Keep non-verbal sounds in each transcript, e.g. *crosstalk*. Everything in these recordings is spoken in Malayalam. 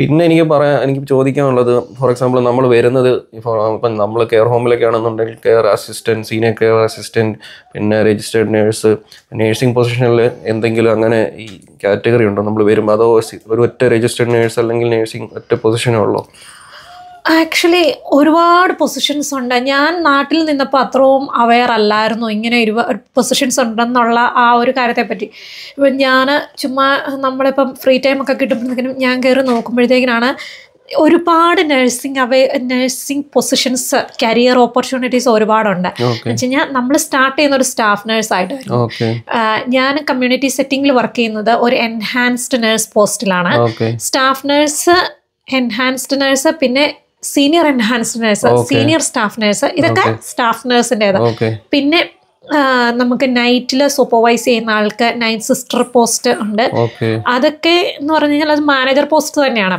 പിന്നെ എനിക്ക് പറയാൻ എനിക്ക് ചോദിക്കാനുള്ളത് ഫോർ എക്സാമ്പിൾ നമ്മൾ വരുന്നത് ഇപ്പം നമ്മൾ കെയർ ഹോമിലൊക്കെ ആണെന്നുണ്ടെങ്കിൽ care assistant senior care assistant പിന്നെ രജിസ്റ്റേർഡ് നേഴ്സ് നേഴ്സിംഗ് പൊസിഷനിൽ എന്തെങ്കിലും അങ്ങനെ ഈ കാറ്റഗറി ഉണ്ടോ നമ്മൾ വരുമ്പോൾ അതോ ഒരു ഒറ്റ രജിസ്റ്റേർഡ് നേഴ്സ് അല്ലെങ്കിൽ നേഴ്സിംഗ് ഒറ്റ പൊസിഷനേ ഉള്ളോ ആക്ച്വലി ഒരുപാട് പൊസിഷൻസ് ഉണ്ട് ഞാൻ നാട്ടിൽ നിന്നപ്പോൾ അത്രയും അവെയർ അല്ലായിരുന്നു ഇങ്ങനെ ഒരു പൊസിഷൻസ് ഉണ്ടെന്നുള്ള ആ ഒരു കാര്യത്തെപ്പറ്റി ഇപ്പം ഞാൻ ചുമ്മാ നമ്മളിപ്പം ഫ്രീ ടൈം ഒക്കെ കിട്ടുമ്പോഴത്തേക്കും ഞാൻ കയറി നോക്കുമ്പോഴത്തേക്കിനാണ് ഒരുപാട് നഴ്സിംഗ് അവ നഴ്സിംഗ് പൊസിഷൻസ് കരിയർ ഓപ്പർച്യൂണിറ്റീസ് ഒരുപാടുണ്ട് വെച്ചുകഴിഞ്ഞാൽ നമ്മൾ സ്റ്റാർട്ട് ചെയ്യുന്ന ഒരു സ്റ്റാഫ് നഴ്സ് ആയിട്ട് ഞാൻ കമ്മ്യൂണിറ്റി സെറ്റിംഗിൽ വർക്ക് ചെയ്യുന്നത് ഒരു എൻഹാൻസ്ഡ് നഴ്സ് പോസ്റ്റിലാണ് സ്റ്റാഫ് നഴ്സ് എൻഹാൻസ്ഡ് നഴ്സ് പിന്നെ senior enhanced nurse senior staff nurse ഇതൊക്കെ സ്റ്റാഫ് നേഴ്സിൻ്റെതാണ് പിന്നെ നമുക്ക് നൈറ്റിൽ സൂപ്പർവൈസ് ചെയ്യുന്ന ആൾക്ക് നൈറ്റ് സിസ്റ്റർ പോസ്റ്റ് ഉണ്ട് അതൊക്കെ എന്ന് പറഞ്ഞു കഴിഞ്ഞാൽ അത് മാനേജർ പോസ്റ്റ് തന്നെയാണ്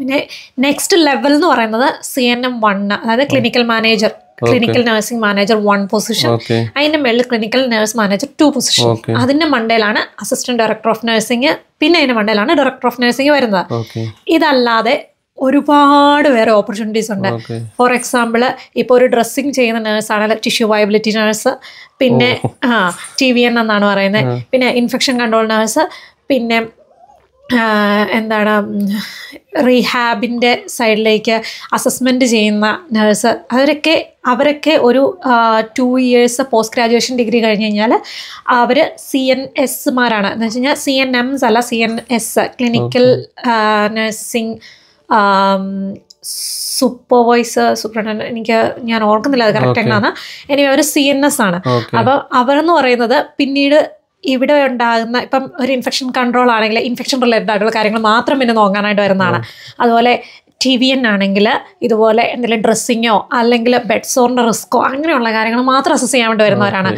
പിന്നെ നെക്സ്റ്റ് ലെവൽ എന്ന് പറയുന്നത് സി എൻ എം വൺ അതായത് clinical manager clinical nursing manager one position അതിന്റെ മേളിൽ clinical nurse manager two position അതിന്റെ മണ്ടയിലാണ് അസിസ്റ്റന്റ് ഡയറക്ടർ ഓഫ് നഴ്സിംഗ് പിന്നെ അതിന്റെ മണ്ടയിലാണ് ഡയറക്ടർ ഓഫ് നഴ്സിംഗ് വരുന്നത് ഇതല്ലാതെ ഒരുപാട് വേറെ ഓപ്പർച്യൂണിറ്റീസ് ഉണ്ട് ഫോർ എക്സാമ്പിൾ ഇപ്പോൾ ഒരു ഡ്രസ്സിങ് ചെയ്യുന്ന നേഴ്സാണ് ടിഷ്യൂ വയബിലിറ്റി നേഴ്സ് പിന്നെ ആ ടി വി എൻ എന്നാണ് പറയുന്നത് പിന്നെ ഇൻഫെക്ഷൻ കൺട്രോൾ നേഴ്സ് പിന്നെ എന്താണ് റീഹാബിൻ്റെ സൈഡിലേക്ക് അസസ്മെൻറ്റ് ചെയ്യുന്ന നേഴ്സ് അവരൊക്കെ അവരൊക്കെ ഒരു two years post graduation degree കഴിഞ്ഞ് കഴിഞ്ഞാൽ അവർ സി എൻ എസ്മാരാണ് എന്ന് വെച്ച് കഴിഞ്ഞാൽ സി എൻ എംസ് അല്ല C N S clinical nursing supervisor superintendent എനിക്ക് ഞാൻ ഓർക്കുന്നില്ല അത് കറക്റ്റ് എന്നാണ് എനിവേ അവർ സി എൻ എസ് ആണ് അപ്പോൾ അവരെന്ന് പറയുന്നത് പിന്നീട് ഇവിടെ ഉണ്ടാകുന്ന ഇപ്പം ഒരു ഇൻഫെക്ഷൻ കൺട്രോൾ ആണെങ്കിൽ ഇൻഫെക്ഷൻ റിലേറ്റഡ് ആയിട്ടുള്ള കാര്യങ്ങൾ മാത്രം പിന്നെ നോക്കാനായിട്ട് വരുന്നതാണ് അതുപോലെ ടി വി എന്നാണെങ്കിൽ ഇതുപോലെ എന്തെങ്കിലും ഡ്രസ്സിങ്ങോ അല്ലെങ്കിൽ ബെഡ് സോറിൻ്റെ റിസ്ക്കോ അങ്ങനെയുള്ള കാര്യങ്ങൾ മാത്രം അസസ് ചെയ്യാൻ വേണ്ടി വരുന്നവരാണ്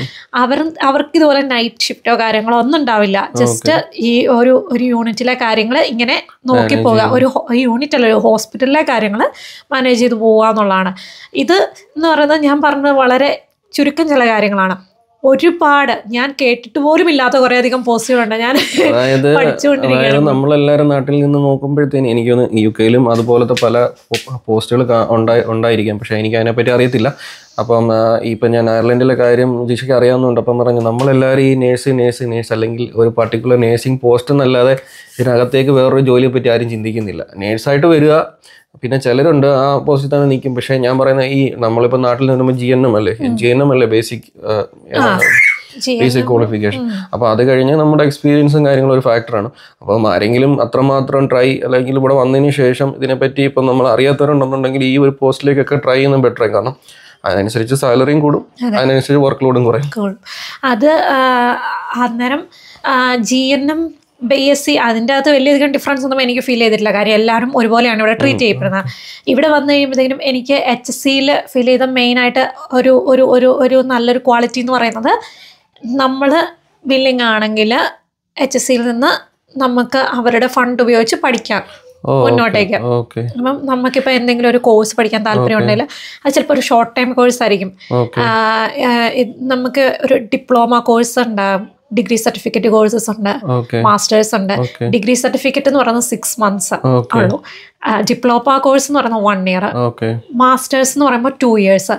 അവർ അവർക്ക് ഇതുപോലെ നൈറ്റ് ഷിഫ്റ്റോ കാര്യങ്ങളോ ഒന്നും ഉണ്ടാവില്ല ജസ്റ്റ് ഈ ഒരു ഒരു യൂണിറ്റിലെ കാര്യങ്ങൾ ഇങ്ങനെ നോക്കി പോവുക ഒരു യൂണിറ്റ് അല്ല ഒരു ഹോസ്പിറ്റലിലെ കാര്യങ്ങൾ മാനേജ് ചെയ്ത് പോകുക എന്നുള്ളതാണ് ഇത് എന്ന് പറയുന്നത് ഞാൻ പറഞ്ഞത് വളരെ ചുരുക്കം ചില കാര്യങ്ങളാണ് ഒരുപാട് ഞാൻ കേട്ടിട്ട് പോലും ഇല്ലാത്ത കുറെ അധികം പോസ്റ്റുകളുണ്ട് ഞാൻ അതായത് നമ്മളെല്ലാവരും നാട്ടിൽ നിന്ന് നോക്കുമ്പോഴത്തേന് എനിക്കൊന്ന് യു കെയിലും അതുപോലത്തെ പല പോസ്റ്റുകൾ ഉണ്ടായിരിക്കാം പക്ഷെ എനിക്ക് അതിനെപ്പറ്റി അറിയത്തില്ല അപ്പം ഇപ്പം ഞാൻ അയർലൻഡിലെ കാര്യം ജിഷയ്ക്ക് അറിയാവുന്നുണ്ട് അപ്പം പറഞ്ഞു നമ്മളെല്ലാവരും ഈ നേഴ്സ് നേഴ്സ് നേഴ്സ് അല്ലെങ്കിൽ ഒരു പർട്ടിക്കുലർ നേഴ്സിംഗ് പോസ്റ്റ് എന്നല്ലാതെ ഇതിനകത്തേക്ക് വേറൊരു ജോലിയെ പറ്റി ആരും ചിന്തിക്കുന്നില്ല നേഴ്സായിട്ട് വരിക പിന്നെ ചിലരുണ്ട് ആ പോസ്റ്റിൽ തന്നെ നിൽക്കും പക്ഷേ ഞാൻ പറയുന്ന ഈ നമ്മളിപ്പോൾ നാട്ടിൽ നിന്നുമ്പോൾ ജി എൻ എം അല്ലേ ജി എൻ എം അല്ലേ ബേസിക് ബേസിക് ക്വാളിഫിക്കേഷൻ അപ്പോൾ അത് കഴിഞ്ഞ് നമ്മുടെ എക്സ്പീരിയൻസും കാര്യങ്ങളും ഒരു ഫാക്ടറാണ് അപ്പം ആരെങ്കിലും അത്രമാത്രം ട്രൈ അല്ലെങ്കിൽ ഇവിടെ വന്നതിന് ശേഷം ഇതിനെപ്പറ്റി ഇപ്പം നമ്മൾ അറിയാത്തവരുണ്ടെന്നുണ്ടെങ്കിൽ ഈ ഒരു പോസ്റ്റിലേക്കൊക്കെ ട്രൈ ചെയ്യുന്നത് ബെറ്ററായി കാരണം അതനുസരിച്ച് സാലറിയും കൂടും അതിനനുസരിച്ച് വർക്ക് ലോഡും കുറയും അത് അന്നേരം G N M B S C അതിൻ്റെ അകത്ത് വലിയധികം ഡിഫറൻസ് ഒന്നും എനിക്ക് ഫീൽ ചെയ്തിട്ടില്ല കാര്യം എല്ലാവരും ഒരുപോലെയാണ് ഇവിടെ ട്രീറ്റ് ചെയ്യപ്പെടുന്നത് ഇവിടെ വന്നു കഴിയുമ്പോഴത്തേക്കും എനിക്ക് എച്ച് എസ് സിയിൽ ഫീൽ ചെയ്ത മെയിനായിട്ട് ഒരു ഒരു ഒരു ഒരു നല്ലൊരു ക്വാളിറ്റി എന്ന് പറയുന്നത് നമ്മൾ ബില്ലിംഗ് ആണെങ്കിൽ എച്ച് എസ് സിയിൽ നിന്ന് നമുക്ക് അവരുടെ ഫണ്ട് ഉപയോഗിച്ച് പഠിക്കാം മുന്നോട്ടേക്ക് അപ്പം നമുക്കിപ്പോൾ എന്തെങ്കിലും ഒരു കോഴ്സ് പഠിക്കാൻ താല്പര്യം ഉണ്ടെങ്കിൽ അത് ചിലപ്പോൾ ഒരു ഷോർട്ട് ടൈം കോഴ്സ് ആയിരിക്കും നമുക്ക് ഒരു ഡിപ്ലോമ കോഴ്സ് ഉണ്ടാകും ഡിഗ്രി സർട്ടിഫിക്കറ്റ് കോഴ്സസ് ഉണ്ട് മാസ്റ്റേഴ്സ് ഉണ്ട് ഡിഗ്രി സർട്ടിഫിക്കറ്റ് എന്ന് പറയുന്നത് സിക്സ് മന്ത്സ് ഉള്ളൂ ഡിപ്ലോമ കോഴ്സ് എന്ന് പറയുന്നത് വൺ ഇയർ മാസ്റ്റേഴ്സ് എന്ന് പറയുമ്പോൾ ടു ഇയേഴ്സ്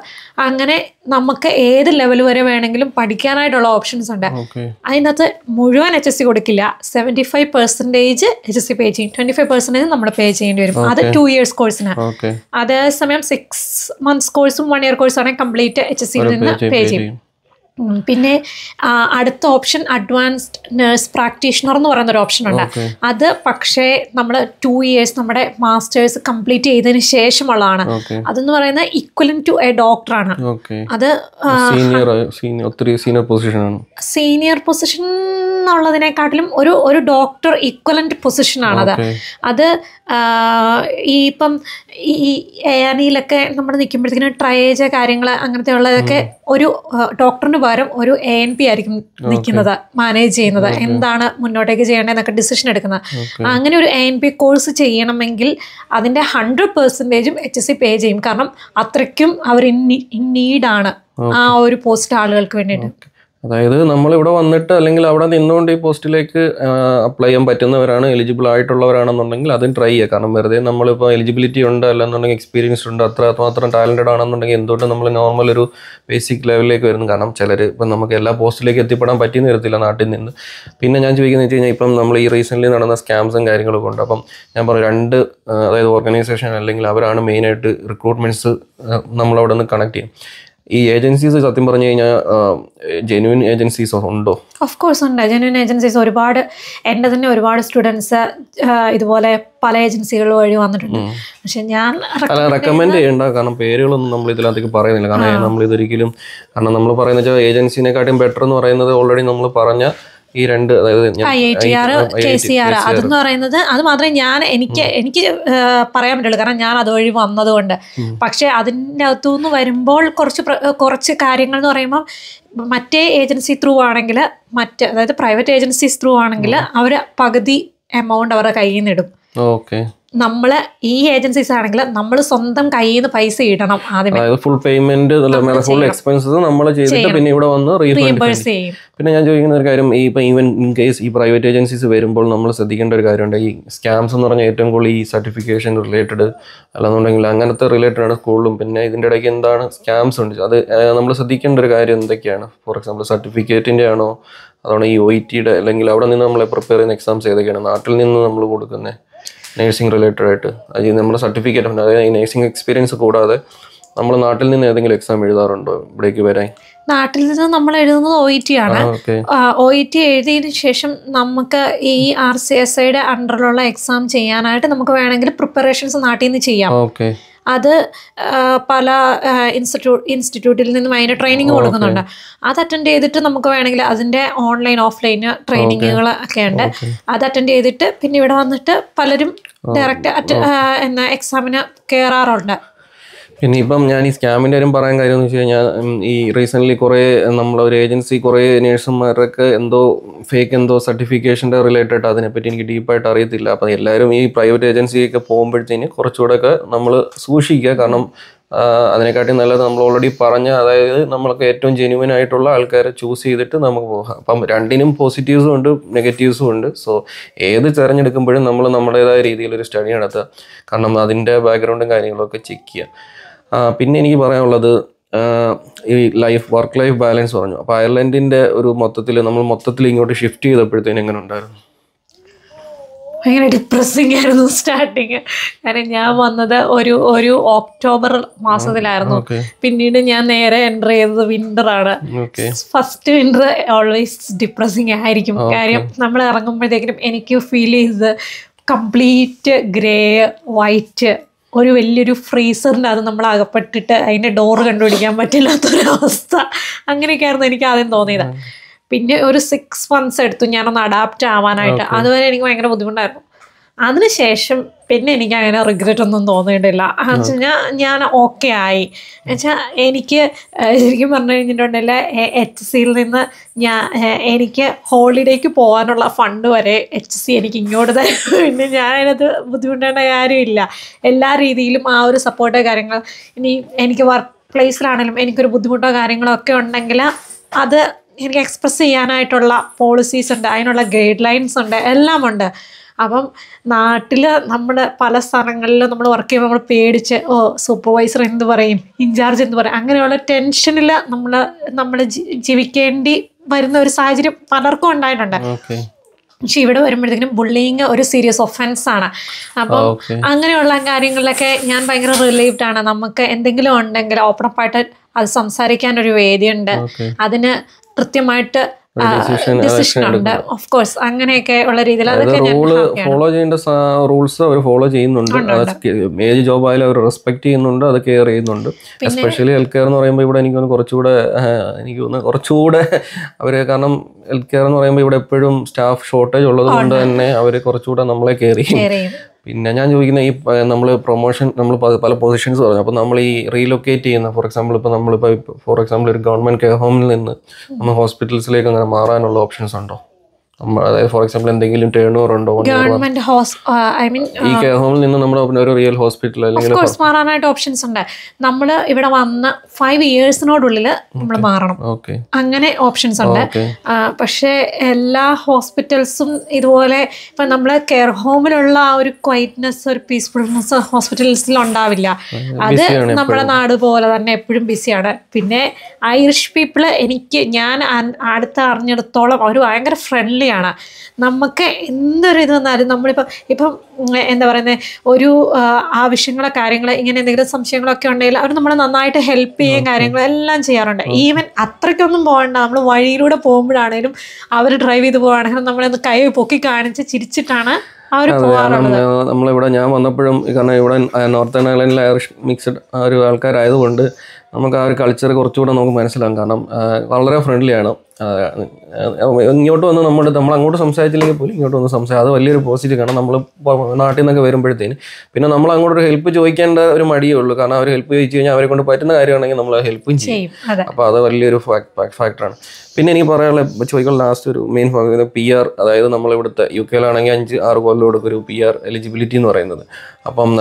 അങ്ങനെ നമുക്ക് ഏത് ലെവൽ വരെ വേണമെങ്കിലും പഠിക്കാനായിട്ടുള്ള ഓപ്ഷൻസ് ഉണ്ട് അതിനകത്ത് മുഴുവൻ എച്ച് എസ് സി കൊടുക്കില്ല seventy five percentage H S C pay ചെയ്യും ട്വൻറ്റി ഫൈവ് പെർസെൻറ്റേജ് നമ്മൾ പേ ചെയ്യേണ്ടി വരും അത് ടു ഇയേഴ്സ് കോഴ്സിന് അതേസമയം സിക്സ് മന്ത്സ് കോഴ്സും വൺ ഇയർ കോഴ്സും ആണെങ്കിൽ കംപ്ലീറ്റ് എച്ച് എസ് സിയിൽ നിന്ന് പേ ചെയ്യും പിന്നെ അടുത്ത ഓപ്ഷൻ അഡ്വാൻസ്ഡ് നേഴ്സ് പ്രാക്ടീഷണർ എന്ന് പറയുന്ന ഒരു ഓപ്ഷൻ ഉണ്ട് അത് പക്ഷേ നമ്മൾ ടു ഇയേഴ്സ് നമ്മുടെ മാസ്റ്റേഴ്സ് കംപ്ലീറ്റ് ചെയ്തതിന് ശേഷമുള്ളതാണ് അതെന്ന് പറയുന്നത് ഇക്വലൻ ടു എ ഡോക്ടറാണ് അത് സീനിയർ പൊസിഷൻ എന്നുള്ളതിനെക്കാട്ടിലും ഒരു ഒരു ഡോക്ടർ പൊസിഷൻ ആണത് അത് ഈ ഇപ്പം ഈ എ ആനിയിലൊക്കെ e നമ്മൾ നിൽക്കുമ്പോഴത്തേക്കിനും ട്രയേജ് കാര്യങ്ങൾ അങ്ങനത്തെ ഉള്ളതൊക്കെ ഒരു ഡോക്ടറിന് പകരം ഒരു എ എൻ പി ആയിരിക്കും നിൽക്കുന്നത് മാനേജ് ചെയ്യുന്നത് എന്താണ് മുന്നോട്ടേക്ക് ചെയ്യേണ്ടതെന്നൊക്കെ ഡിസിഷൻ എടുക്കുന്നത് അങ്ങനെ ഒരു എ എൻ പി കോഴ്സ് ചെയ്യണമെങ്കിൽ അതിൻ്റെ ഹൺഡ്രഡ് പെർസെൻറ്റേജും എച്ച് എസ് സി പേ ചെയ്യും കാരണം അത്രയ്ക്കും അവർ ഇൻ നീഡാണ് ആ ഒരു പോസ്റ്റ് ആളുകൾക്ക് വേണ്ടിയിട്ട് അതായത് നമ്മളിവിടെ വന്നിട്ട് അല്ലെങ്കിൽ അവിടെ നിന്നുകൊണ്ട് ഈ പോസ്റ്റിലേക്ക് അപ്ലൈ ചെയ്യാൻ പറ്റുന്നവരാണ് എലിജിബിൾ ആയിട്ടുള്ളവരാണെന്നുണ്ടെങ്കിൽ അതും ട്രൈ ചെയ്യുക കാരണം വെറുതെ നമ്മളിപ്പോൾ എലിജിബിലിറ്റി ഉണ്ട് അല്ലെന്നുണ്ടെങ്കിൽ എക്സ്പീരിയൻസ് ഉണ്ട് അത്ര മാത്രം ടാലൻറ്റഡ് ആണെന്നുണ്ടെങ്കിൽ എന്തുകൊണ്ട് നമ്മൾ നോർമൽ ഒരു ബേസിക് ലെവലിലേക്ക് വരുന്നു കാരണം ചിലർ ഇപ്പം നമുക്ക് എല്ലാ പോസ്റ്റിലേക്ക് എത്തിപ്പെടാൻ പറ്റിയെന്ന് വരത്തില്ല നാട്ടിൽ നിന്ന് പിന്നെ ഞാൻ ചോദിക്കുന്നത് വെച്ച് കഴിഞ്ഞാൽ ഇപ്പം നമ്മൾ ഈ റീസെൻ്റ്ലി നടന്ന സ്കാംസും കാര്യങ്ങളൊക്കെ ഉണ്ട് അപ്പം ഞാൻ പറഞ്ഞു രണ്ട് അതായത് ഓർഗനൈസേഷൻ അല്ലെങ്കിൽ അവരാണ് മെയിനായിട്ട് റിക്രൂട്ട്മെൻറ്റ്സ് നമ്മളവിടെ നിന്ന് കണക്ട് ചെയ്യും ഈ ഏജൻസീസ് സത്യം പറഞ്ഞു കഴിഞ്ഞാൽ ജെനുവിൻ ഏജൻസീസ് ഉണ്ടോ ഓഫ് കോഴ്സ് ഉണ്ട് ജെന്യൂൻ ഏജൻസീസ് ഒരുപാട് എൻ്റെ തന്നെ ഒരുപാട് സ്റ്റുഡൻസ് ഇതുപോലെ പല ഏജൻസികൾ വഴി വന്നിട്ടുണ്ട് പക്ഷെ ഞാൻ റെക്കമെൻഡ് ചെയ്യണ്ട കാരണം പേരുകളൊന്നും നമ്മൾ ഇതിനകത്തേക്ക് പറയുന്നില്ല കാരണം നമ്മൾ ഇതൊരിക്കലും കാരണം നമ്മൾ പറയുന്ന ഏജൻസിനെക്കാട്ടും ബെറ്റർ എന്ന് പറയുന്നത് ഓൾറെഡി നമ്മൾ പറഞ്ഞ ഈ രണ്ട് അതായത് അതെന്ന് പറയുന്നത് അത് മാത്രമേ ഞാൻ എനിക്ക് എനിക്ക് പറയാൻ പറ്റുള്ളൂ കാരണം ഞാൻ അതുവഴി വന്നതുകൊണ്ട് പക്ഷെ അതിൻ്റെ അകത്തുനിന്ന് വരുമ്പോൾ കുറച്ച് കുറച്ച് കാര്യങ്ങൾ എന്ന് പറയുമ്പോൾ മറ്റേ ഏജൻസി ത്രൂ ആണെങ്കിൽ മറ്റ് അതായത് പ്രൈവറ്റ് ഏജൻസീസ് ത്രൂ ആണെങ്കിൽ അവർ പകുതി എമൗണ്ട് അവരുടെ കയ്യിൽ നിന്ന് ഇടും നമ്മൾ ഈ ഏജൻസീസ് ആണെങ്കിൽ നമ്മൾ സ്വന്തം കയ്യിൽ നിന്ന് പൈസ ഇടണം ആദ്യമേ ഫുൾ പേയ്മെന്റ് ഫുൾ എക്സ്പെൻസസ് നമ്മൾ ചെയ്തിട്ട് പിന്നെ ഇവിടെ വന്ന് റീഇംബേഴ്സ് ചെയ്യും പിന്നെ ഞാൻ ചോദിക്കുന്ന ഒരു കാര്യം ഈ ഇവൻ ഇൻ കേസ് ഈ പ്രൈവറ്റ് ഏജൻസീസ് വരുമ്പോൾ നമ്മൾ ശ്രദ്ധിക്കേണ്ട ഒരു കാര്യമുണ്ട് ഈ സ്കാംസ് എന്ന് പറഞ്ഞ ഏറ്റവും കൂടുതൽ ഈ സർട്ടിഫിക്കേഷൻ റിലേറ്റഡ് അല്ലെന്നുണ്ടെങ്കിൽ അങ്ങനത്തെ റിലേറ്റഡ് ആണ് സ്കൂളിലും പിന്നെ ഇതിൻ്റെ ഇടയ്ക്ക് എന്താണ് സ്കാംസ് ഉണ്ട് അത് നമ്മൾ ശ്രദ്ധിക്കേണ്ട ഒരു കാര്യം എന്തൊക്കെയാണ് ഫോർ എക്സാമ്പിൾ സർട്ടിഫിക്കറ്റിൻ്റെ ആണോ അതാണ് ഈ ഒ ടിയുടെ അല്ലെങ്കിൽ അവിടെ നിന്ന് നമ്മളെ പ്രിപ്പയർ ചെയ്യുന്ന എക്സാംസ് ഏതൊക്കെയാണ് നാട്ടിൽ നിന്ന് നമ്മൾ കൊടുക്കുന്നത് നേഴ്സിംഗ് റിലേറ്റഡ് ആയിട്ട് അത് നമ്മുടെ സർട്ടിഫിക്കറ്റ് ഉണ്ട് അതായത് ഈ നേഴ്സിംഗ് എക്സ്പീരിയൻസ് കൂടാതെ നമ്മൾ നാട്ടിൽ നിന്ന് ഏതെങ്കിലും എക്സാം എഴുതാറുണ്ടോ ഇവിടേക്ക് വരാൻ നാട്ടിൽ നിന്ന് നമ്മൾ എഴുതുന്നത് ഒ ഇ ടി ആണ് ഒ ഇ ടി e എഴുതിയതിനു ശേഷം നമുക്ക് ഈ ആർ സി എസ് ഐയുടെ അണ്ടറിലുള്ള എക്സാം ചെയ്യാനായിട്ട് നമുക്ക് വേണമെങ്കിൽ പ്രിപ്പറേഷൻസ് നാട്ടിൽ നിന്ന് ചെയ്യാം അത് പല ഇൻസ്റ്റിറ്റ്യൂ ഇൻസ്റ്റിറ്റ്യൂട്ടിൽ നിന്നും അതിന് ട്രെയിനിങ് കൊടുക്കുന്നുണ്ട് അത് അറ്റൻഡ് ചെയ്തിട്ട് നമുക്ക് വേണമെങ്കിൽ അതിൻ്റെ ഓൺലൈൻ ഓഫ്ലൈൻ ട്രെയിനിങ്ങുകൾ ഒക്കെ ഉണ്ട് അത് അറ്റൻഡ് ചെയ്തിട്ട് പിന്നെ ഇവിടെ വന്നിട്ട് പലരും ഡയറക്റ്റ് എന്നാ എക്സാമിന് കയറാറുണ്ട് പിന്നെ ഇപ്പം ഞാൻ ഈ സ്കാമിൻ്റെ കാര്യം പറയാൻ കാര്യം എന്ന് വെച്ച് കഴിഞ്ഞാൽ ഈ റീസെൻ്റ്ലി കുറേ നമ്മളൊരു ഏജൻസി കുറേ നേഴ്സുമാരൊക്കെ എന്തോ ഫേക്ക് എന്തോ സർട്ടിഫിക്കേഷൻ്റെ റിലേറ്റഡ് അതിനെപ്പറ്റി എനിക്ക് ഡീപ്പായിട്ട് അറിയത്തില്ല അപ്പം എല്ലാവരും ഈ പ്രൈവറ്റ് ഏജൻസിയൊക്കെ പോകുമ്പോഴത്തേന് ഒക്കെ നമ്മൾ സൂക്ഷിക്കുക കാരണം അതിനെക്കാട്ടി നല്ലത് നമ്മൾ ഓൾറെഡി പറഞ്ഞ അതായത് നമ്മൾക്ക് ഏറ്റവും ജെന്യൂൻ ആയിട്ടുള്ള ആൾക്കാരെ ചൂസ് ചെയ്തിട്ട് നമുക്ക് പോകാം അപ്പം രണ്ടിനും പോസിറ്റീവ്സും ഉണ്ട് നെഗറ്റീവ്സും ഉണ്ട് സോ ഏത് തിരഞ്ഞെടുക്കുമ്പോഴും നമ്മൾ നമ്മുടേതായ രീതിയിൽ ഒരു സ്റ്റഡി നടത്തുക കാരണം അതിൻ്റെ ബാക്ക്ഗ്രൗണ്ടും കാര്യങ്ങളൊക്കെ ചെക്ക് ചെയ്യുക പിന്നെ എനിക്ക് പറയാനുള്ളത് ഈ ലൈഫ് വർക്ക് ലൈഫ് ബാലൻസ് പറഞ്ഞു അപ്പോൾ അയർലൻഡിൻ്റെ ഒരു മൊത്തത്തിൽ നമ്മൾ മൊത്തത്തിൽ ഇങ്ങോട്ട് ഷിഫ്റ്റ് ചെയ്തപ്പോഴത്തേനും എങ്ങനെ ഉണ്ടായിരുന്നു ഭയങ്കര ഡിപ്രസിംഗ് ആയിരുന്നു സ്റ്റാർട്ടിങ് കാരണം ഞാൻ വന്നത് ഒരു ഒരു ഒക്ടോബർ മാസത്തിലായിരുന്നു പിന്നീട് ഞാൻ നേരെ എൻ്റർ ചെയ്തത് വിന്റർ ആണ് ഫസ്റ്റ് വിന്റർ ഓൾവേസ് ഡിപ്രസിംഗ് ആയിരിക്കും കാര്യം നമ്മൾ ഇറങ്ങുമ്പോഴത്തേക്കും എനിക്ക് ഫീൽ ചെയ്തത് കംപ്ലീറ്റ് ഗ്രേ വൈറ്റ് ഒരു വലിയൊരു ഫ്രീസറിൻ്റെ അത് നമ്മൾ അകപ്പെട്ടിട്ട് അതിൻ്റെ ഡോറ് കണ്ടുപിടിക്കാൻ പറ്റില്ലാത്തൊരവസ്ഥ അങ്ങനെയൊക്കെയായിരുന്നു എനിക്ക് ആദ്യം തോന്നിയത് പിന്നെ ഒരു സിക്സ് മന്ത്സ് എടുത്തു ഞാനൊന്ന് അഡാപ്റ്റ് ആവാനായിട്ട് അതുവരെ എനിക്ക് ഭയങ്കര ബുദ്ധിമുട്ടായിരുന്നു അതിനുശേഷം പിന്നെ എനിക്ക് അങ്ങനെ റിഗ്രറ്റ് ഒന്നും തോന്നിയിട്ടില്ല ഞാൻ ഞാൻ ഓക്കെ ആയി എന്നുവെച്ചാൽ എനിക്ക് ശരിക്കും പറഞ്ഞു കഴിഞ്ഞിട്ടുണ്ടെങ്കിൽ എച്ച് സിയിൽ നിന്ന് ഞാൻ എനിക്ക് ഹോളിഡേക്ക് പോകാനുള്ള ഫണ്ട് വരെ എച്ച് സി എനിക്ക് ഇങ്ങോട്ട് തരും *laughs* പിന്നെ ഞാൻ അതിനകത്ത് ബുദ്ധിമുട്ടേണ്ട കാര്യമില്ല എല്ലാ രീതിയിലും ആ ഒരു സപ്പോർട്ട് കാര്യങ്ങൾ ഇനി എനിക്ക് വർക്ക് പ്ലേസിലാണെങ്കിലും എനിക്കൊരു ബുദ്ധിമുട്ടോ കാര്യങ്ങളോ ഒക്കെ ഉണ്ടെങ്കിൽ അത് എനിക്ക് എക്സ്പ്രസ് ചെയ്യാനായിട്ടുള്ള പോളിസീസ് ഉണ്ട് അതിനുള്ള ഗൈഡ് ലൈൻസ് ഉണ്ട് എല്ലാമുണ്ട് അപ്പം നാട്ടിൽ നമ്മൾ പല സ്ഥലങ്ങളിൽ നമ്മൾ വർക്ക് ചെയ്യുമ്പോൾ നമ്മൾ പേടിച്ച് ഓ സൂപ്പർവൈസർ എന്ത് പറയും ഇൻചാർജ് എന്ത് പറയും അങ്ങനെയുള്ള ടെൻഷനിൽ നമ്മൾ നമ്മൾ ജീവിക്കേണ്ടി വരുന്ന ഒരു സാഹചര്യം പലർക്കും ഉണ്ടായിട്ടുണ്ട് പക്ഷെ ഇവിടെ വരുമ്പോഴത്തേക്കും ബുള്ളിങ് ഒരു സീരിയസ് ഒഫൻസ് ആണ് അപ്പോൾ അങ്ങനെയുള്ള കാര്യങ്ങളിലൊക്കെ ഞാൻ ഭയങ്കര റിലീവ്ഡ് ആണ് നമുക്ക് എന്തെങ്കിലും ഉണ്ടെങ്കിൽ ഓപ്പണപ്പായിട്ട് അത് സംസാരിക്കാൻ ഒരു വേദിയുണ്ട് അതിന് കൃത്യമായിട്ട് ഡിസിഷൻ അങ്ങനെയൊക്കെ ഉള്ള രീതിയിൽ റൂള് ഫോളോ ചെയ്യേണ്ട റൂൾസ് അവർ ഫോളോ ചെയ്യുന്നുണ്ട് ഏജ് ജോബ് ആയാലും അവർ റെസ്പെക്ട് ചെയ്യുന്നുണ്ട് അത് കെയർ ചെയ്യുന്നുണ്ട് എസ്പെഷ്യലി ഹെൽത്ത് കെയർ എന്ന് പറയുമ്പോൾ ഇവിടെ എനിക്ക് കുറച്ചുകൂടെ എനിക്ക് തോന്നുന്നു കുറച്ചുകൂടെ അവർ കാരണം ഹെൽത്ത് കെയർ എന്ന് പറയുമ്പോൾ ഇവിടെ എപ്പോഴും സ്റ്റാഫ് ഷോർട്ടേജ് ഉള്ളത് കൊണ്ട് തന്നെ അവർ കുറച്ചുകൂടെ നമ്മളെ കെയർ ചെയ്യും പിന്നെ ഞാൻ ചോദിക്കുന്ന ഈ നമ്മൾ പ്രൊമോഷൻ നമ്മൾ പല പൊസിഷൻസ് പറഞ്ഞു അപ്പോൾ നമ്മൾ ഈ റീലൊക്കേറ്റ് ചെയ്യുന്ന ഫോർ എക്സാമ്പിൾ ഇപ്പോൾ നമ്മളിപ്പോൾ ഫോർ എക്സാമ്പിൾ ഒരു ഗവൺമെൻറ് കെയർ ഹോമിൽ നിന്ന് നമ്മൾ ഹോസ്പിറ്റൽസിലേക്ക് അങ്ങനെ മാറാനുള്ള ഓപ്ഷൻസ് ഉണ്ടോ അതായത് ഫോർ എക്സാമ്പിൾ എന്തെങ്കിലും ടേൺ ഓവർ ഉണ്ടോ ഗവൺമെന്റ് ഐ മീൻ ഈ കെയർ ഹോമിൽ നിന്ന് നമ്മൾ ഒരു റിയൽ ഹോസ്പിറ്റൽ അല്ലെങ്കിൽ കോഴ്സ് മാറാനായിട്ട് ഓപ്ഷൻസ് ഉണ്ട് നമ്മൾ ഇവിടെ വന്ന ഫൈവ് ഇയേഴ്സിനോടുള്ളിൽ നമ്മൾ മാറണം അങ്ങനെ ഓപ്ഷൻസ് ഉണ്ട് പക്ഷേ എല്ലാ ഹോസ്പിറ്റൽസും ഇതുപോലെ ഇപ്പം നമ്മൾ കെയർ ഹോമിലുള്ള ആ ഒരു ക്വൈറ്റ്നെസ് ഒരു പീസ്ഫുൾനെസ് ഹോസ്പിറ്റൽസിൽ ഉണ്ടാവില്ല അത് നമ്മുടെ നാട് പോലെ തന്നെ എപ്പോഴും ബിസിയാണ് പിന്നെ ഐറിഷ് പീപ്പിൾ എനിക്ക് ഞാൻ അടുത്ത് അറിഞ്ഞിടത്തോളം അവർ ഭയങ്കര ഫ്രണ്ട്ലി പേടിയാണ് നമുക്ക് എന്തൊരു ഇത് വന്നാലും നമ്മളിപ്പം ഇപ്പം എന്താ പറയുന്നത് ഒരു ആവശ്യങ്ങളോ കാര്യങ്ങളോ ഇങ്ങനെ എന്തെങ്കിലും സംശയങ്ങളൊക്കെ ഉണ്ടെങ്കിൽ അവർ നമ്മളെ നന്നായിട്ട് ഹെൽപ്പ് ചെയ്യുകയും കാര്യങ്ങളും എല്ലാം ചെയ്യാറുണ്ട് ഈവൻ അത്രയ്ക്കൊന്നും പോകണ്ട നമ്മൾ വഴിയിലൂടെ പോകുമ്പോഴാണെങ്കിലും അവർ ഡ്രൈവ് ചെയ്ത് പോകുകയാണെങ്കിലും നമ്മളെ ഒന്ന് കൈ പൊക്കി കാണിച്ച് ചിരിച്ചിട്ടാണ് നമ്മളിവിടെ ഞാൻ വന്നപ്പോഴും കാരണം ഇവിടെ നോർത്തേൺ ഐലൻഡിലെ ഐറിഷ് മിക്സഡ് ഒരു ആൾക്കാരായതുകൊണ്ട് നമുക്ക് ആ ഒരു കൾച്ചർ കുറച്ചുകൂടെ നമുക്ക് മനസ്സിലാകും കാരണം വളരെ ഫ്രണ്ട്ലിയാണ് ഇങ്ങോട്ട് വന്ന് നമ്മൾ നമ്മൾ അങ്ങോട്ട് സംസാരിച്ചില്ലെങ്കിൽ പോലും ഇങ്ങോട്ട് വന്ന് സംസാരിച്ചു അത് വലിയൊരു പോസിറ്റീവ് കാരണം നമ്മൾ നാട്ടിൽ നിന്നൊക്കെ വരുമ്പോഴത്തേന് പിന്നെ നമ്മൾ അങ്ങോട്ട് ഒരു ഹെൽപ്പ് ചോദിക്കേണ്ട ഒരു മടിയേ ഉള്ളൂ കാരണം അവർ ഹെൽപ്പ് ചോദിച്ചു കഴിഞ്ഞാൽ അവരെ കൊണ്ട് പറ്റുന്ന കാര്യമാണെങ്കിൽ നമ്മൾ ഹെൽപ്പും ചെയ്യും അപ്പോൾ അത് വലിയൊരു ഫാക്ടറാണ് പിന്നെ എനിക്ക് പറയാനുള്ള ചോദിക്കാൻ ലാസ്റ്റ് ഒരു മെയിൻ പി ആർ അതായത് നമ്മളിവിടുത്തെ യു കെയിലാണെങ്കിൽ അഞ്ച് ആറ് കൊല്ലം ഒരു പി ആർ എലിജിബിലിറ്റി എന്ന് പറയുന്നത് അപ്പം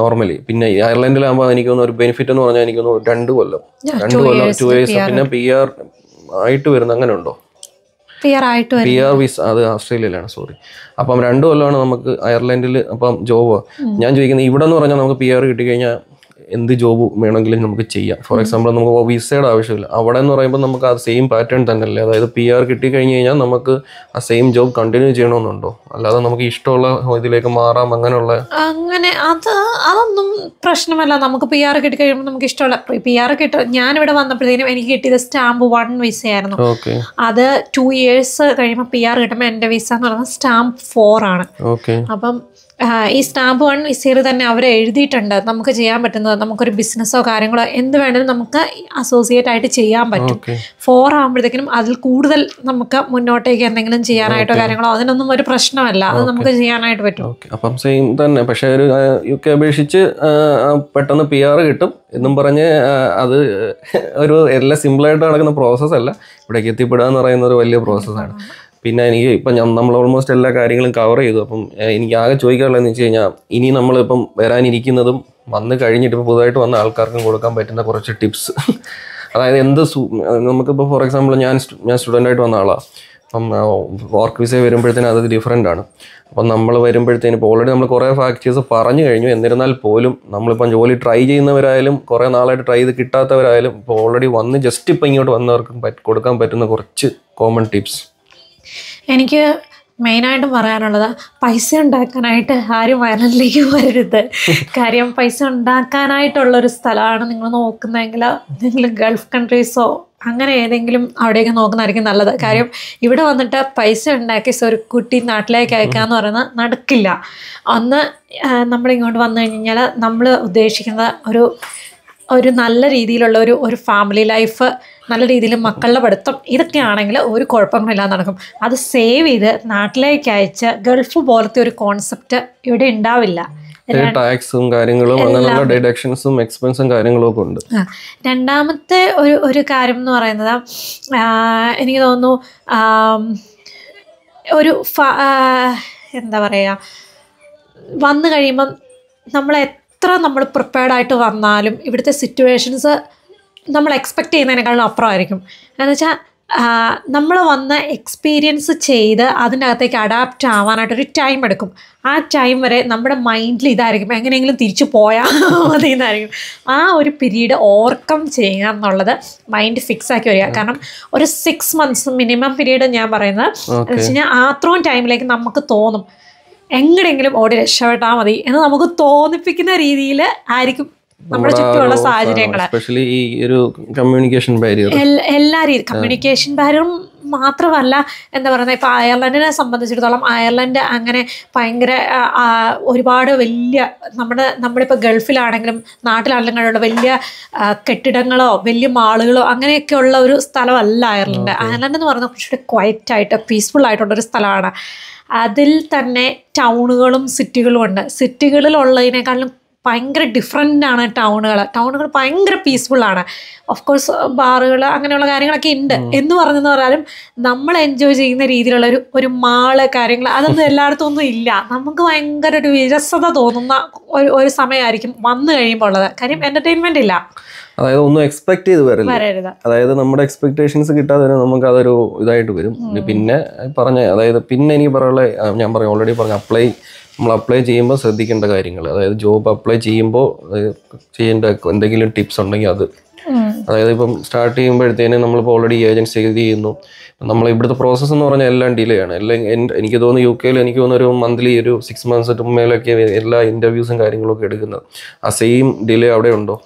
നോർമലി പിന്നെ അയർലൻഡിലാകുമ്പോൾ എനിക്കൊന്ന് ഒരു ബെനിഫിറ്റ് എന്ന് പറഞ്ഞാൽ എനിക്കൊന്ന് രണ്ട് കൊല്ലം രണ്ട് കൊല്ലം ടു ഇയേഴ്സ് പിന്നെ പി ആർ ആയിട്ട് വരുന്ന അങ്ങനെ ഉണ്ടോ പി ആർ വിസ അത് ഓസ്ട്രേലിയയിലാണ് സോറി അപ്പം രണ്ടു കൊല്ലമാണ് നമുക്ക് അയർലൻഡിൽ അപ്പം ജോബ് ഞാൻ ചോദിക്കുന്നത് ഇവിടെ എന്ന് പറഞ്ഞാൽ നമുക്ക് പി ആർ കിട്ടിക്കഴിഞ്ഞാൽ എന്ത് ജോബ് വേണമെങ്കിലും നമുക്ക് ചെയ്യാം ഫോർ എക്സാമ്പിൾ നമുക്ക് വിസയുടെ ആവശ്യമില്ല അവിടെ എന്ന് പറയുമ്പോൾ നമുക്ക് ആ സെയിം പാറ്റേൺ തന്നെയല്ലേ അതായത് പി ആർ കിട്ടിക്കഴിഞ്ഞ് കഴിഞ്ഞാൽ നമുക്ക് ആ സെയിം ജോബ് കണ്ടിന്യൂ ചെയ്യണമെന്നുണ്ടോ അല്ലാതെ നമുക്ക് ഇഷ്ടമുള്ള ഇതിലേക്ക് മാറാം അങ്ങനെയുള്ള അങ്ങനെ അത് അതൊന്നും പ്രശ്നമല്ല നമുക്ക് പി ആർ കഴിയുമ്പോൾ നമുക്ക് ഇഷ്ടമുള്ള പി ആർ കിട്ട ഇവിടെ വന്നപ്പോഴത്തേനും എനിക്ക് കിട്ടിയത് സ്റ്റാമ്പ് വൺ വിസ ആയിരുന്നു അത് ടു ഇയേഴ്സ് കഴിയുമ്പോൾ പി ആർ കിട്ടുമ്പോൾ എൻ്റെ വിസ എന്ന് പറയുന്നത് സ്റ്റാമ്പ് ഫോർ ആണ് അപ്പം ഈ സ്റ്റാമ്പ് വൺ വിസീർ തന്നെ അവർ എഴുതിയിട്ടുണ്ട് നമുക്ക് ചെയ്യാൻ പറ്റുന്നത് നമുക്കൊരു ബിസിനസ്സോ കാര്യങ്ങളോ എന്ത് വേണേലും നമുക്ക് അസോസിയേറ്റ് ആയിട്ട് ചെയ്യാൻ പറ്റും ഫോർ ആകുമ്പോഴത്തേക്കും അതിൽ കൂടുതൽ നമുക്ക് മുന്നോട്ടേക്ക് എന്തെങ്കിലും ചെയ്യാനായിട്ടോ കാര്യങ്ങളോ അതിനൊന്നും ഒരു പ്രശ്നമല്ല അത് നമുക്ക് ചെയ്യാനായിട്ട് പറ്റും അപ്പം സെയിം തന്നെ പക്ഷേ ഒരു യു കെ അപേക്ഷിച്ച് പെട്ടെന്ന് പി ആർ കിട്ടും എന്നും പറഞ്ഞ് അത് ഒരു എല്ലാം സിമ്പിളായിട്ട് നടക്കുന്ന പ്രോസസ്സല്ല ഇവിടേക്ക് എത്തിപ്പെടുക എന്ന് പറയുന്ന ഒരു വലിയ പ്രോസസ്സാണ് പിന്നെ എനിക്ക് ഇപ്പം ഞാൻ നമ്മൾ ഓൾമോസ്റ്റ് എല്ലാ കാര്യങ്ങളും കവർ ചെയ്തു അപ്പം എനിക്ക് ആകെ എന്ന് വെച്ച് കഴിഞ്ഞാൽ ഇനി നമ്മളിപ്പം വരാനിരിക്കുന്നതും വന്ന് കഴിഞ്ഞിട്ട് ഇപ്പോൾ പുതുതായിട്ട് വന്ന ആൾക്കാർക്കും കൊടുക്കാൻ പറ്റുന്ന കുറച്ച് ടിപ്സ് അതായത് എന്ത് നമുക്കിപ്പോൾ ഫോർ എക്സാമ്പിൾ ഞാൻ ഞാൻ സ്റ്റുഡൻ്റായിട്ട് വന്ന ആളാണ് അപ്പം വർക്ക് വിസ വരുമ്പോഴത്തേനും അത് ഡിഫറെൻ്റ് ആണ് അപ്പം നമ്മൾ വരുമ്പോഴത്തേനും ഇപ്പോൾ ഓൾറെഡി നമ്മൾ കുറേ ഫാക്ടേഴ്സ് പറഞ്ഞു കഴിഞ്ഞു എന്നിരുന്നാൽ പോലും നമ്മളിപ്പം ജോലി ട്രൈ ചെയ്യുന്നവരായാലും കുറേ നാളായിട്ട് ട്രൈ ചെയ്ത് കിട്ടാത്തവരായാലും ഇപ്പോൾ ഓൾറെഡി വന്ന് ജസ്റ്റ് ഇപ്പം ഇങ്ങോട്ട് വന്നവർക്കും കൊടുക്കാൻ പറ്റുന്ന കുറച്ച് കോമൺ ടിപ്സ് എനിക്ക് മെയിനായിട്ട് പറയാനുള്ളത് പൈസ ഉണ്ടാക്കാനായിട്ട് ആരും വയനാട്ടിലേക്ക് വരരുത് കാര്യം പൈസ ഉണ്ടാക്കാനായിട്ടുള്ളൊരു സ്ഥലമാണ് നിങ്ങൾ നോക്കുന്നതെങ്കിൽ നിങ്ങൾ ഗൾഫ് കൺട്രീസോ അങ്ങനെ ഏതെങ്കിലും അവിടെയൊക്കെ നോക്കുന്നതായിരിക്കും നല്ലത് കാര്യം ഇവിടെ വന്നിട്ട് പൈസ ഉണ്ടാക്കി ഒരു കുട്ടി നാട്ടിലേക്ക് അയക്കാന്ന് പറയുന്നത് നടക്കില്ല ഒന്ന് നമ്മളിങ്ങോട്ട് വന്നു കഴിഞ്ഞാൽ നമ്മൾ ഉദ്ദേശിക്കുന്ന ഒരു ഒരു നല്ല രീതിയിലുള്ള ഒരു ഒരു ഫാമിലി ലൈഫ് നല്ല രീതിയിൽ മക്കളുടെ പഠിത്തം ഇതൊക്കെ ഒരു കുഴപ്പങ്ങളില്ലാതെ നടക്കും അത് സേവ് ചെയ്ത് നാട്ടിലേക്ക് അയച്ച് ഗൾഫ് പോലത്തെ ഒരു കോൺസെപ്റ്റ് ഇവിടെ ഉണ്ടാവില്ല ടാക്സും കാര്യങ്ങളും ഡിഡക്ഷൻസും എക്സ്പെൻസും കാര്യങ്ങളും ഉണ്ട് രണ്ടാമത്തെ ഒരു ഒരു കാര്യം എന്ന് പറയുന്നത് എനിക്ക് തോന്നുന്നു ഒരു എന്താ പറയുക വന്നു കഴിയുമ്പം നമ്മളെ എത്ര നമ്മൾ പ്രിപ്പയർഡ് ആയിട്ട് വന്നാലും ഇവിടുത്തെ സിറ്റുവേഷൻസ് നമ്മൾ എക്സ്പെക്റ്റ് ചെയ്യുന്നതിനേക്കാളും അപ്പുറമായിരിക്കും എന്ന് വെച്ചാൽ നമ്മൾ വന്ന് എക്സ്പീരിയൻസ് ചെയ്ത് അതിനകത്തേക്ക് അഡാപ്റ്റ് ആവാനായിട്ടൊരു ടൈം എടുക്കും ആ ടൈം വരെ നമ്മുടെ മൈൻഡിൽ ഇതായിരിക്കും എങ്ങനെയെങ്കിലും തിരിച്ചു പോയാൽ മതി എന്നായിരിക്കും ആ ഒരു പീരീഡ് ഓവർകം ചെയ്യുക എന്നുള്ളത് മൈൻഡ് ഫിക്സ് ആക്കി വരിക കാരണം ഒരു സിക്സ് മന്ത്സ് മിനിമം പീരീഡ് ഞാൻ പറയുന്നത് എന്ന് വെച്ച് കഴിഞ്ഞാൽ അത്രയും ടൈമിലേക്ക് നമുക്ക് തോന്നും എങ്ങനെയെങ്കിലും ഓടി രക്ഷപ്പെട്ടാൽ മതി എന്ന് നമുക്ക് തോന്നിപ്പിക്കുന്ന രീതിയിൽ ആയിരിക്കും നമ്മുടെ ചുറ്റുമുള്ള സാഹചര്യങ്ങൾ ഈ ഒരു കമ്മ്യൂണിക്കേഷൻ ബാരിയർ എല്ലാ രീതി കമ്മ്യൂണിക്കേഷൻ ബാരിയറും മാത്രമല്ല എന്താ പറയുന്നത് ഇപ്പൊ അയർലൻഡിനെ സംബന്ധിച്ചിടത്തോളം അയർലൻഡ് അങ്ങനെ ഭയങ്കര ഒരുപാട് വലിയ നമ്മുടെ നമ്മളിപ്പോ ഗൾഫിലാണെങ്കിലും നാട്ടിലാണെങ്കിലും വലിയ കെട്ടിടങ്ങളോ വലിയ മാളുകളോ അങ്ങനെയൊക്കെ ഉള്ള ഒരു സ്ഥലമല്ല അയർലൻഡ് അയർലൻഡ് എന്ന് പറയുന്നത് കുറച്ചുകൂടി ക്വയറ്റ് ആയിട്ട് പീസ്ഫുൾ ആയിട്ടുള്ള ഒരു സ്ഥലമാണ് അതിൽ തന്നെ ടൗണുകളും സിറ്റികളും ഉണ്ട് സിറ്റികളിലുള്ളതിനേക്കാളും ഭയങ്കര ഡിഫറെൻ്റ് ആണ് ടൗണുകൾ ടൗണുകൾ ഭയങ്കര പീസ്ഫുൾ ആണ് ഓഫ് കോഴ്സ് ബാറുകൾ അങ്ങനെയുള്ള കാര്യങ്ങളൊക്കെ ഉണ്ട് എന്ന് പറഞ്ഞെന്ന് പറഞ്ഞാലും നമ്മൾ എൻജോയ് ചെയ്യുന്ന രീതിയിലുള്ള ഒരു ഒരു മാള് കാര്യങ്ങൾ അതൊന്നും എല്ലായിടത്തും ഒന്നും ഇല്ല നമുക്ക് ഭയങ്കര ഒരു വിരസത തോന്നുന്ന ഒരു ഒരു സമയമായിരിക്കും വന്നു കഴിയുമ്പോൾ ഉള്ളത് കാര്യം എൻ്റർടൈൻമെൻ്റ് ഇല്ല അതായത് ഒന്നും എക്സ്പെക്ട് ചെയ്ത് വരില്ല അതായത് നമ്മുടെ എക്സ്പെക്ടേഷൻസ് കിട്ടാതെ തന്നെ നമുക്ക് അതൊരു ഇതായിട്ട് വരും പിന്നെ പറഞ്ഞ അതായത് പിന്നെ എനിക്ക് പറയാനുള്ള ഞാൻ പറയും ഓൾറെഡി പറഞ്ഞു അപ്ലൈ നമ്മൾ അപ്ലൈ ചെയ്യുമ്പോൾ ശ്രദ്ധിക്കേണ്ട കാര്യങ്ങൾ അതായത് ജോബ് അപ്ലൈ ചെയ്യുമ്പോൾ ചെയ്യേണ്ട എന്തെങ്കിലും ടിപ്സ് ഉണ്ടെങ്കിൽ അത് അതായത് ഇപ്പം സ്റ്റാർട്ട് ചെയ്യുമ്പോഴത്തേനും നമ്മളിപ്പോൾ ഓൾറെഡി ഏജൻസി ഇത് ചെയ്യുന്നു നമ്മൾ ഇവിടുത്തെ പ്രോസസ്സ് എന്ന് പറഞ്ഞാൽ എല്ലാം ഡിലേ ആണ് എല്ലാം എനിക്ക് തോന്നുന്നു യു കെയിൽ എനിക്ക് തോന്നുന്നു ഒരു മന്ത്ലി ഒരു സിക്സ് മന്ത്സ് മേലൊക്കെ എല്ലാ ഇൻ്റർവ്യൂസും കാര്യങ്ങളൊക്കെ എടുക്കുന്നത് ആ സെയിം ഡിലേ അവിടെ ഉണ്ടോ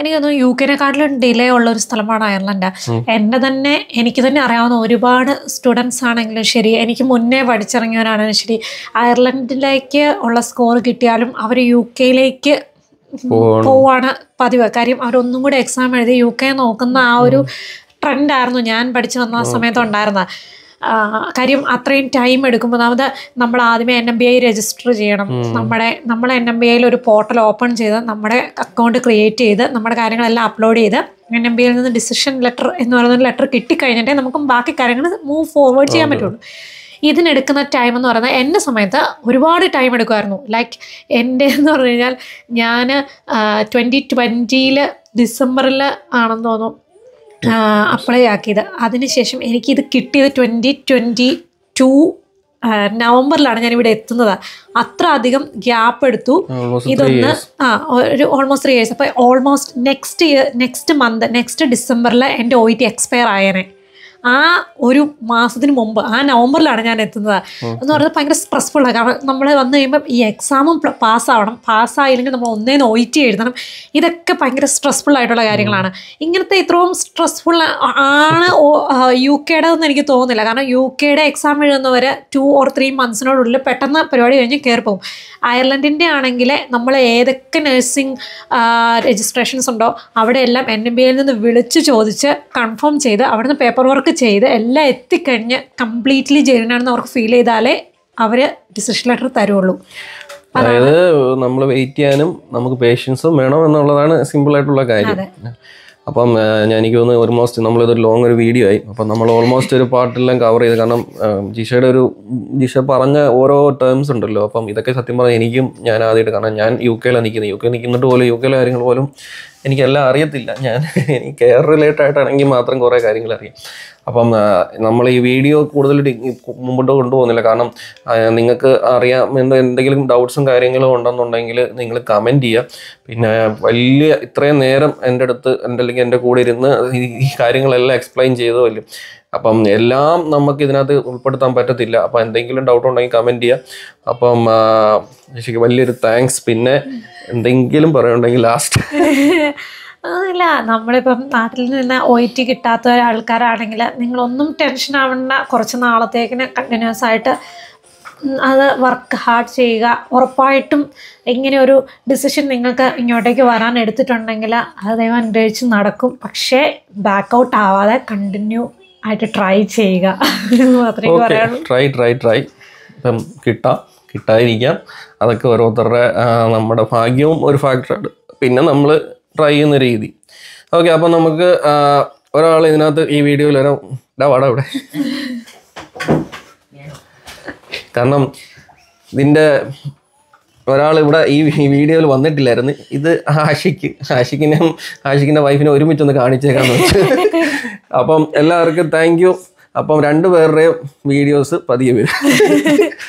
എനിക്ക് തോന്നുന്നു യു കെനെക്കാട്ടിലും ഡിലേ ഉള്ള ഒരു സ്ഥലമാണ് അയർലൻഡ് എൻ്റെ തന്നെ എനിക്ക് തന്നെ അറിയാവുന്ന ഒരുപാട് സ്റ്റുഡൻസ് ആണെങ്കിലും ശരി എനിക്ക് മുന്നേ പഠിച്ചിറങ്ങിയവരാണെങ്കിലും ശരി അയർലൻഡിലേക്ക് ഉള്ള സ്കോർ കിട്ടിയാലും അവർ യു കെയിലേക്ക് പോവാണ് പതിവ് കാര്യം അവരൊന്നും കൂടി എക്സാം എഴുതി യു കെ നോക്കുന്ന ആ ഒരു ട്രെൻഡായിരുന്നു ഞാൻ പഠിച്ചു വന്ന ആ സമയത്ത് ഉണ്ടായിരുന്നത് കാര്യം അത്രയും ടൈം എടുക്കുമ്പോൾ ഒന്നാമത് നമ്മൾ ആദ്യമേ N M B I register ചെയ്യണം നമ്മുടെ നമ്മൾ എൻ എം ബി ഐയിൽ ഒരു പോർട്ടൽ ഓപ്പൺ ചെയ്ത് നമ്മുടെ അക്കൗണ്ട് ക്രിയേറ്റ് ചെയ്ത് നമ്മുടെ കാര്യങ്ങളെല്ലാം അപ്ലോഡ് ചെയ്ത് എൻ എം ഐയിൽ നിന്ന് ഡിസിഷൻ ലെറ്റർ എന്ന് പറയുന്ന ലെറ്റർ കിട്ടിക്കഴിഞ്ഞിട്ടേ നമുക്ക് ബാക്കി കാര്യങ്ങൾ മൂവ് ഫോർവേഡ് ചെയ്യാൻ പറ്റുള്ളൂ ഇതിനെടുക്കുന്ന ടൈം എന്ന് പറയുന്നത് എൻ്റെ സമയത്ത് ഒരുപാട് ടൈം എടുക്കുമായിരുന്നു ലൈക്ക് എൻ്റെ എന്ന് പറഞ്ഞു കഴിഞ്ഞാൽ ഞാൻ ട്വൻറ്റി ട്വൻറ്റിയിൽ ഡിസംബറിൽ ആണെന്ന് തോന്നുന്നു അപ്ലൈ ആക്കിയത് അതിനുശേഷം എനിക്കിത് കിട്ടിയത് ട്വൻറ്റി ട്വൻറ്റി ടു നവംബറിലാണ് ഞാൻ ഇവിടെ എത്തുന്നത് അത്ര അധികം ഗ്യാപ്പ് എടുത്തു ഇതൊന്ന് ആ ഒരു ഓൾമോസ്റ്റ് ത്രീ ഇയേഴ്സ് അപ്പോൾ almost next year next month next ഡിസംബറിൽ എൻ്റെ ഒ ടി എക്സ്പയർ ആയേനെ ആ ഒരു മാസത്തിന് മുമ്പ് ആ നവംബറിലാണ് ഞാൻ എത്തുന്നത് എന്ന് പറഞ്ഞാൽ ഭയങ്കര സ്ട്രെസ്ഫുള്ളാണ് കാരണം നമ്മൾ വന്നു കഴിയുമ്പോൾ ഈ എക്സാമും പാസ്സാവണം പാസ്സായില്ലെങ്കിൽ നമ്മൾ ഒന്നേന്ന് ഒയിറ്റ് എഴുതണം ഇതൊക്കെ ഭയങ്കര സ്ട്രെസ്ഫുൾ ആയിട്ടുള്ള കാര്യങ്ങളാണ് ഇങ്ങനത്തെ ഇത്രയും സ്ട്രെസ്ഫുൾ ആണ് യു കെയുടേതെന്ന് എനിക്ക് തോന്നുന്നില്ല കാരണം യു കെയുടെ എക്സാം എഴുതുന്നവരെ ടു ഓർ ത്രീ മന്ത്സിനോടുള്ളിൽ പെട്ടെന്ന് പരിപാടി കഴിഞ്ഞ് കയറി പോകും അയർലൻഡിൻ്റെ ആണെങ്കിൽ നമ്മൾ ഏതൊക്കെ നഴ്സിംഗ് രജിസ്ട്രേഷൻസ് ഉണ്ടോ അവിടെ എല്ലാം എൻ എം ബിയിൽ നിന്ന് വിളിച്ച് ചോദിച്ച് കൺഫേം ചെയ്ത് അവിടുന്ന് പേപ്പർ വർക്ക് വർക്ക് ചെയ്ത് എല്ലാം എത്തിക്കഴിഞ്ഞ് കംപ്ലീറ്റ്ലി ജെനുവിനാണെന്ന് അവർക്ക് ഫീൽ ചെയ്താലേ അവർ ഡിസിഷൻ ലെറ്റർ തരുള്ളൂ അതായത് നമ്മൾ വെയിറ്റ് ചെയ്യാനും നമുക്ക് പേഷ്യൻസും വേണം എന്നുള്ളതാണ് സിമ്പിൾ ആയിട്ടുള്ള കാര്യം അപ്പം ഞാൻ എനിക്ക് തോന്നുന്നു ഓൾമോസ്റ്റ് നമ്മളിതൊരു ലോങ് ഒരു വീഡിയോ ആയി അപ്പം നമ്മൾ ഓൾമോസ്റ്റ് ഒരു പാർട്ടെല്ലാം കവർ ചെയ്ത് കാരണം ജിഷയുടെ ഒരു ജിഷ പറഞ്ഞ ഓരോ ടേംസ് ഉണ്ടല്ലോ അപ്പം ഇതൊക്കെ സത്യം പറഞ്ഞാൽ എനിക്കും ഞാൻ ആദ്യമായിട്ട് കാരണം ഞാൻ യു കെയിലാണ് നിൽക്കുന്നത് യു കെ നിൽക്കുന്നിട്ട് പോലും യു കെയിലെ കാര്യങ്ങൾ പോലും എനിക്കെല്ലാം അറിയത്തില്ല ഞാൻ എനിക്ക് കെയർ റിലേറ്റഡ് ആയിട്ടാണെങ്കിൽ മാത്രം കുറേ കാര്യങ്ങൾ അറിയാം അപ്പം നമ്മൾ ഈ വീഡിയോ കൂടുതൽ മുമ്പോട്ട് കൊണ്ടുപോകുന്നില്ല കാരണം നിങ്ങൾക്ക് അറിയാം എന്തെങ്കിലും ഡൗട്ട്സും കാര്യങ്ങളും ഉണ്ടെന്നുണ്ടെങ്കിൽ നിങ്ങൾ കമൻറ്റ് ചെയ്യുക പിന്നെ വലിയ ഇത്രയും നേരം എൻ്റെ അടുത്ത് എൻ്റെ അല്ലെങ്കിൽ എൻ്റെ കൂടെ ഇരുന്ന് ഈ കാര്യങ്ങളെല്ലാം എക്സ്പ്ലെയിൻ വല്ലതും അപ്പം എല്ലാം നമുക്ക് ഇതിനകത്ത് ഉൾപ്പെടുത്താൻ പറ്റത്തില്ല അപ്പം എന്തെങ്കിലും ഡൗട്ട് ഉണ്ടെങ്കിൽ കമൻറ്റ് ചെയ്യുക അപ്പം വലിയൊരു താങ്ക്സ് പിന്നെ എന്തെങ്കിലും പറയുണ്ടെങ്കിൽ ലാസ്റ്റ് ഇല്ല *laughs* നമ്മളിപ്പം നാട്ടിൽ നിന്ന് ഒ ടി കിട്ടാത്ത ഒരാൾക്കാരാണെങ്കിൽ നിങ്ങളൊന്നും ടെൻഷൻ ആവണ്ട കുറച്ച് നാളത്തേക്കിന് കണ്ടിന്യൂസ് ആയിട്ട് അത് വർക്ക് ഹാർഡ് ചെയ്യുക ഉറപ്പായിട്ടും ഇങ്ങനെ ഒരു ഡിസിഷൻ നിങ്ങൾക്ക് ഇങ്ങോട്ടേക്ക് വരാൻ എടുത്തിട്ടുണ്ടെങ്കിൽ അത് ദൈവം അനുഗ്രഹിച്ച് നടക്കും പക്ഷേ ബാക്ക് ഔട്ട് ആവാതെ കണ്ടിന്യൂ ആയിട്ട് ട്രൈ ചെയ്യുക *laughs* മാത്രമേ ട്രൈ ട്രൈ ട്രൈ ഇപ്പം കിട്ടാം കിട്ടാതിരിക്കാം അതൊക്കെ ഓരോരുത്തരുടെ നമ്മുടെ ഭാഗ്യവും ഒരു ഫാക്ടറാണ് പിന്നെ നമ്മൾ ട്രൈ ചെയ്യുന്ന രീതി ഓക്കെ അപ്പം നമുക്ക് ഒരാൾ ഇതിനകത്ത് ഈ വീഡിയോയിൽ ഒരു ഇടാവാടാ ഇവിടെ കാരണം ഇതിൻ്റെ ഒരാൾ ഇവിടെ ഈ വീഡിയോയിൽ വന്നിട്ടില്ലായിരുന്നു ഇത് ആഷിക്ക് ആഷിക്കിനെ ആഷിക്കിൻ്റെ വൈഫിനെ ഒരുമിച്ചൊന്ന് കാണിച്ചേക്കാന്ന് വെച്ചു അപ്പം എല്ലാവർക്കും താങ്ക് യു അപ്പം രണ്ടു പേരുടെയും വീഡിയോസ് പതിയെ വരും